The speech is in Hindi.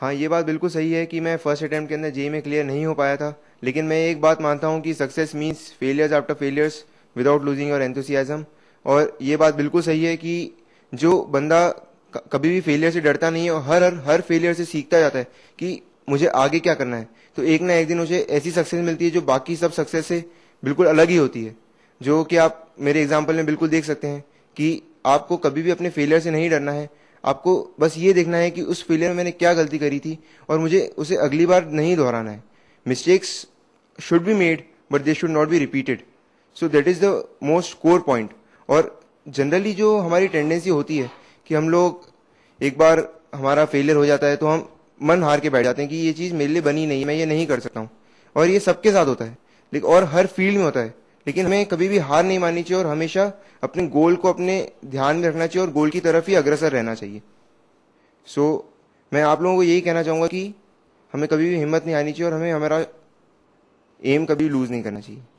हाँ ये बात बिल्कुल सही है कि मैं फर्स्ट अटैम्प्ट के अंदर जेई में क्लियर नहीं हो पाया था लेकिन मैं एक बात मानता हूँ कि success means failures after failures without losing our enthusiasm और ये बात बिल्कुल सही है कि जो बंदा कभी भी फेलियर से डरता नहीं है और हर हर हर फेलियर से सीखता जाता है कि मुझे आगे क्या करना है तो एक ना एक दिन मुझे ऐसी सक्सेस मिलती है जो बाकी सब सक्सेस से बिल्कुल अलग ही होती है जो कि आप मेरे एग्जाम्पल में बिल्कुल देख सकते हैं कि आपको कभी भी अपने फेलियर से नहीं डरना है आपको बस ये देखना है कि उस फेलियर में मैंने क्या गलती करी थी और मुझे उसे अगली बार नहीं दोहराना है mistakes should be made but they should not be repeated so that is the most core point और जनरली जो हमारी टेंडेंसी होती है कि हम लोग एक बार हमारा फेलियर हो जाता है तो हम मन हार के बैठ जाते हैं कि ये चीज़ मेरे लिए बनी नहीं मैं ये नहीं कर सकता हूँ और ये सबके साथ होता है लेकिन और हर फील्ड में होता है लेकिन हमें कभी भी हार नहीं माननी चाहिए और हमेशा अपने गोल को अपने ध्यान में रखना चाहिए और गोल की तरफ ही अग्रसर रहना चाहिए सो so, मैं आप लोगों को यही कहना चाहूँगा कि हमें कभी भी हिम्मत नहीं आनी चाहिए और हमें हमारा एम कभी लूज़ नहीं करना चाहिए